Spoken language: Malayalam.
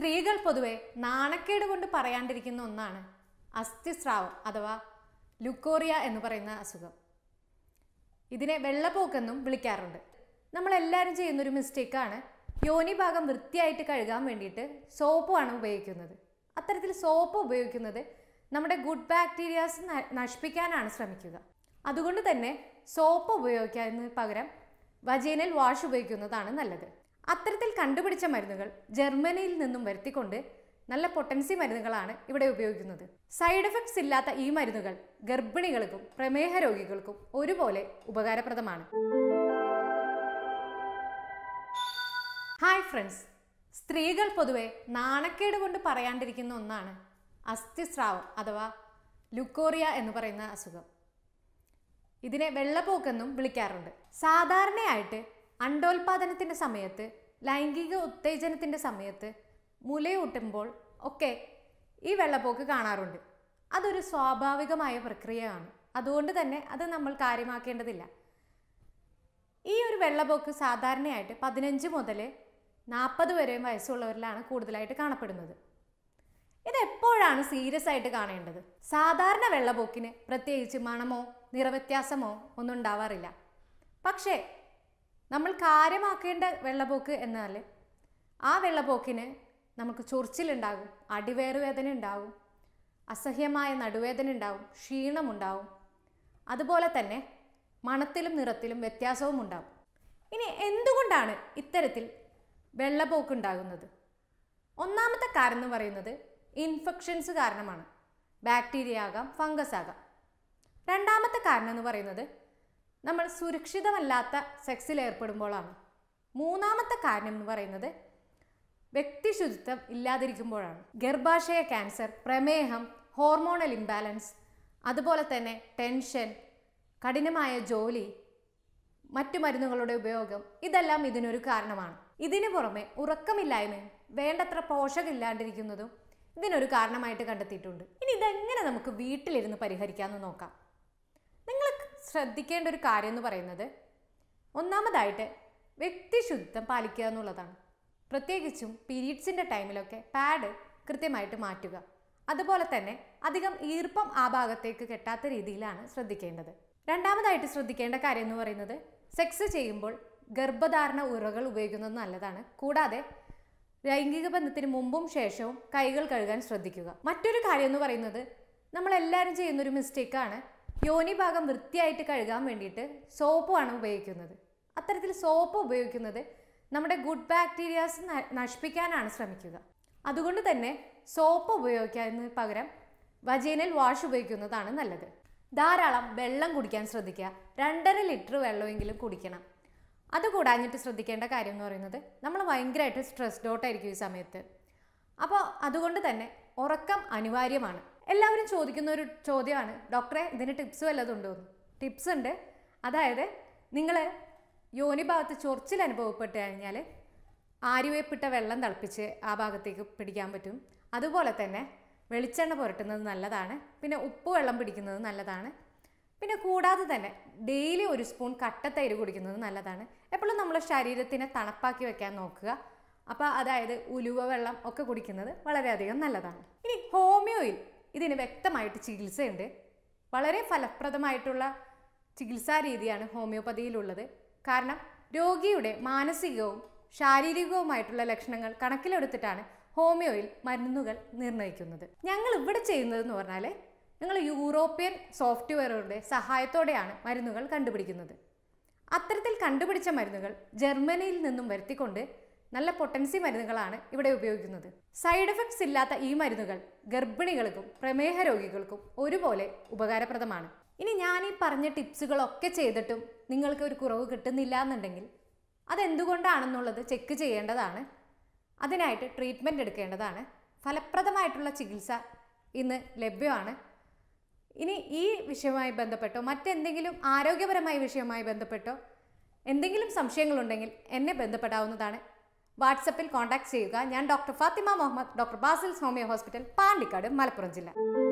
സ്ത്രീകൾ പൊതുവെ നാണക്കേട് കൊണ്ട് പറയാണ്ടിരിക്കുന്ന ഒന്നാണ് അസ്ഥിസ്രാവം അഥവാ ലുക്കോറിയ എന്ന് പറയുന്ന അസുഖം ഇതിനെ വെള്ളപ്പോക്കെന്നും വിളിക്കാറുണ്ട് നമ്മളെല്ലാവരും ചെയ്യുന്നൊരു മിസ്റ്റേക്കാണ് യോനി ഭാഗം വൃത്തിയായിട്ട് കഴുകാൻ വേണ്ടിയിട്ട് സോപ്പുമാണ് ഉപയോഗിക്കുന്നത് അത്തരത്തിൽ സോപ്പ് ഉപയോഗിക്കുന്നത് നമ്മുടെ ഗുഡ് ബാക്ടീരിയാസ് നശിപ്പിക്കാനാണ് ശ്രമിക്കുക അതുകൊണ്ട് തന്നെ സോപ്പ് ഉപയോഗിക്കാൻ പകരം വജീനൽ വാഷ് ഉപയോഗിക്കുന്നതാണ് നല്ലത് അത്തരത്തിൽ കണ്ടുപിടിച്ച മരുന്നുകൾ ജർമ്മനിയിൽ നിന്നും വരുത്തിക്കൊണ്ട് നല്ല പൊട്ടൻസി മരുന്നുകളാണ് ഇവിടെ ഉപയോഗിക്കുന്നത് സൈഡ് എഫക്ട്സ് ഇല്ലാത്ത ഈ മരുന്നുകൾ ഗർഭിണികൾക്കും പ്രമേഹ രോഗികൾക്കും ഒരുപോലെ ഉപകാരപ്രദമാണ് ഹായ് ഫ്രണ്ട്സ് സ്ത്രീകൾ പൊതുവെ നാണക്കേട് കൊണ്ട് പറയാണ്ടിരിക്കുന്ന ഒന്നാണ് അസ്ഥിസ്രാവം അഥവാ ലുക്കോറിയ എന്ന് പറയുന്ന അസുഖം ഇതിനെ വെള്ളപ്പോക്കെന്നും വിളിക്കാറുണ്ട് സാധാരണയായിട്ട് അണ്ടോൽപാദനത്തിൻ്റെ സമയത്ത് ലൈംഗിക ഉത്തേജനത്തിൻ്റെ സമയത്ത് മുലയൂട്ടുമ്പോൾ ഒക്കെ ഈ വെള്ളപ്പോക്ക് കാണാറുണ്ട് അതൊരു സ്വാഭാവികമായ പ്രക്രിയയാണ് അതുകൊണ്ട് തന്നെ അത് നമ്മൾ കാര്യമാക്കേണ്ടതില്ല ഈ ഒരു വെള്ളപ്പോക്ക് സാധാരണയായിട്ട് പതിനഞ്ച് മുതൽ നാൽപ്പത് വരെയും വയസ്സുള്ളവരിലാണ് കൂടുതലായിട്ട് കാണപ്പെടുന്നത് ഇതെപ്പോഴാണ് സീരിയസ് ആയിട്ട് കാണേണ്ടത് സാധാരണ വെള്ളപ്പൊക്കിന് പ്രത്യേകിച്ച് മണമോ നിറവ്യത്യാസമോ ഒന്നും ഉണ്ടാവാറില്ല പക്ഷേ നമ്മൾ കാര്യമാക്കേണ്ട വെള്ളപ്പോക്ക് എന്നാൽ ആ വെള്ളപ്പോക്കിന് നമുക്ക് ചൊറിച്ചിലുണ്ടാകും അടിവേറുവേദന ഉണ്ടാകും അസഹ്യമായ നടുവേദന ഉണ്ടാവും ക്ഷീണമുണ്ടാവും അതുപോലെ തന്നെ മണത്തിലും നിറത്തിലും വ്യത്യാസവും ഉണ്ടാകും ഇനി എന്തുകൊണ്ടാണ് ഇത്തരത്തിൽ വെള്ളപ്പോക്ക് ഉണ്ടാകുന്നത് ഒന്നാമത്തെ കാരണം എന്ന് പറയുന്നത് ഇൻഫെക്ഷൻസ് കാരണമാണ് ബാക്ടീരിയ ആകാം ഫംഗസ് ആകാം രണ്ടാമത്തെ കാരണം എന്ന് പറയുന്നത് നമ്മൾ സുരക്ഷിതമല്ലാത്ത സെക്സിൽ ഏർപ്പെടുമ്പോഴാണ് മൂന്നാമത്തെ കാരണം എന്ന് പറയുന്നത് വ്യക്തി ശുചിത്വം ഇല്ലാതിരിക്കുമ്പോഴാണ് ഗർഭാശയ ക്യാൻസർ പ്രമേഹം ഹോർമോണൽ ഇംബാലൻസ് അതുപോലെ തന്നെ ടെൻഷൻ കഠിനമായ ജോലി മറ്റു മരുന്നുകളുടെ ഉപയോഗം ഇതെല്ലാം ഇതിനൊരു കാരണമാണ് ഇതിനു പുറമെ ഉറക്കമില്ലായ്മയും വേണ്ടത്ര പോഷകമില്ലാണ്ടിരിക്കുന്നതും ഇതിനൊരു കാരണമായിട്ട് കണ്ടെത്തിയിട്ടുണ്ട് ഇനി ഇതെങ്ങനെ നമുക്ക് വീട്ടിലിരുന്ന് പരിഹരിക്കാമെന്ന് നോക്കാം ശ്രദ്ധിക്കേണ്ട ഒരു കാര്യം എന്ന് പറയുന്നത് ഒന്നാമതായിട്ട് വ്യക്തിശുദ്ധം പാലിക്കുക എന്നുള്ളതാണ് പ്രത്യേകിച്ചും പീരീഡ്സിൻ്റെ ടൈമിലൊക്കെ പാഡ് കൃത്യമായിട്ട് മാറ്റുക അതുപോലെ തന്നെ അധികം ഈർപ്പം ആ ഭാഗത്തേക്ക് കെട്ടാത്ത രീതിയിലാണ് ശ്രദ്ധിക്കേണ്ടത് രണ്ടാമതായിട്ട് ശ്രദ്ധിക്കേണ്ട കാര്യം എന്ന് പറയുന്നത് സെക്സ് ചെയ്യുമ്പോൾ ഗർഭധാരണ ഉറകൾ ഉപയോഗിക്കുന്നത് നല്ലതാണ് കൂടാതെ ലൈംഗിക ബന്ധത്തിന് മുമ്പും ശേഷവും കൈകൾ കഴുകാൻ ശ്രദ്ധിക്കുക മറ്റൊരു കാര്യം എന്ന് പറയുന്നത് നമ്മളെല്ലാവരും ചെയ്യുന്നൊരു മിസ്റ്റേക്കാണ് യോനി ഭാഗം വൃത്തിയായിട്ട് കഴുകാൻ വേണ്ടിയിട്ട് സോപ്പുമാണ് ഉപയോഗിക്കുന്നത് അത്തരത്തിൽ സോപ്പ് ഉപയോഗിക്കുന്നത് നമ്മുടെ ഗുഡ് ബാക്ടീരിയാസ് നശിപ്പിക്കാനാണ് ശ്രമിക്കുക അതുകൊണ്ട് തന്നെ സോപ്പ് ഉപയോഗിക്കുന്നതിന് പകരം വജീനൽ വാഷ് ഉപയോഗിക്കുന്നതാണ് നല്ലത് ധാരാളം വെള്ളം കുടിക്കാൻ ശ്രദ്ധിക്കുക രണ്ടര ലിറ്റർ വെള്ളമെങ്കിലും കുടിക്കണം അത് കൂടാഞ്ഞിട്ട് ശ്രദ്ധിക്കേണ്ട കാര്യം എന്ന് പറയുന്നത് നമ്മൾ ഭയങ്കരമായിട്ട് സ്ട്രെസ്ഡ് ഔട്ടായിരിക്കും ഈ സമയത്ത് അപ്പോൾ അതുകൊണ്ട് തന്നെ ഉറക്കം അനിവാര്യമാണ് എല്ലാവരും ചോദിക്കുന്ന ഒരു ചോദ്യമാണ് ഡോക്ടറെ ഇതിന് ടിപ്സ് വല്ലതും ഉണ്ടോ ടിപ്സ് ഉണ്ട് അതായത് നിങ്ങൾ യോനി ഭാഗത്ത് ചൊറിച്ചിൽ അനുഭവപ്പെട്ട് കഴിഞ്ഞാൽ ആര്യവേപ്പിട്ട വെള്ളം തിളപ്പിച്ച് ആ ഭാഗത്തേക്ക് പിടിക്കാൻ പറ്റും അതുപോലെ തന്നെ വെളിച്ചെണ്ണ പുരട്ടുന്നത് നല്ലതാണ് പിന്നെ ഉപ്പ് വെള്ളം പിടിക്കുന്നത് നല്ലതാണ് പിന്നെ കൂടാതെ തന്നെ ഡെയിലി ഒരു സ്പൂൺ കട്ടത്തൈര് കുടിക്കുന്നത് നല്ലതാണ് എപ്പോഴും നമ്മുടെ ശരീരത്തിനെ തണുപ്പാക്കി വെക്കാൻ നോക്കുക അപ്പോൾ അതായത് ഉലുവ വെള്ളം ഒക്കെ കുടിക്കുന്നത് വളരെയധികം നല്ലതാണ് ഇനി ഹോമിയോയിൽ ഇതിന് വ്യക്തമായിട്ട് ചികിത്സയുണ്ട് വളരെ ഫലപ്രദമായിട്ടുള്ള ചികിത്സാ രീതിയാണ് ഹോമിയോപ്പതിയിലുള്ളത് കാരണം രോഗിയുടെ മാനസികവും ശാരീരികവുമായിട്ടുള്ള ലക്ഷണങ്ങൾ കണക്കിലെടുത്തിട്ടാണ് ഹോമിയോയിൽ മരുന്നുകൾ നിർണ്ണയിക്കുന്നത് ഞങ്ങൾ ഇവിടെ ചെയ്യുന്നതെന്ന് പറഞ്ഞാൽ ഞങ്ങൾ യൂറോപ്യൻ സോഫ്റ്റ്വെയറുകളുടെ സഹായത്തോടെയാണ് മരുന്നുകൾ കണ്ടുപിടിക്കുന്നത് അത്തരത്തിൽ കണ്ടുപിടിച്ച മരുന്നുകൾ ജർമ്മനിയിൽ നിന്നും വരുത്തിക്കൊണ്ട് നല്ല പൊട്ടൻസി മരുന്നുകളാണ് ഇവിടെ ഉപയോഗിക്കുന്നത് സൈഡ് എഫക്ട്സ് ഇല്ലാത്ത ഈ മരുന്നുകൾ ഗർഭിണികൾക്കും പ്രമേഹ രോഗികൾക്കും ഒരുപോലെ ഉപകാരപ്രദമാണ് ഇനി ഞാൻ ഈ പറഞ്ഞ ടിപ്സുകളൊക്കെ ചെയ്തിട്ടും നിങ്ങൾക്ക് ഒരു കുറവ് കിട്ടുന്നില്ല എന്നുണ്ടെങ്കിൽ അതെന്തുകൊണ്ടാണെന്നുള്ളത് ചെക്ക് ചെയ്യേണ്ടതാണ് അതിനായിട്ട് ട്രീറ്റ്മെൻറ്റ് എടുക്കേണ്ടതാണ് ഫലപ്രദമായിട്ടുള്ള ചികിത്സ ഇന്ന് ലഭ്യമാണ് ഇനി ഈ വിഷയവുമായി ബന്ധപ്പെട്ടോ മറ്റെന്തെങ്കിലും ആരോഗ്യപരമായ വിഷയവുമായി ബന്ധപ്പെട്ടോ എന്തെങ്കിലും സംശയങ്ങളുണ്ടെങ്കിൽ എന്നെ ബന്ധപ്പെടാവുന്നതാണ് വാട്സപ്പിൽ കോൺടാക്ട് ചെയ്യുക ഞാൻ doctor Fathima Muhammad doctor Basil homeo hospital Pandikkad Malappuram ജില്ല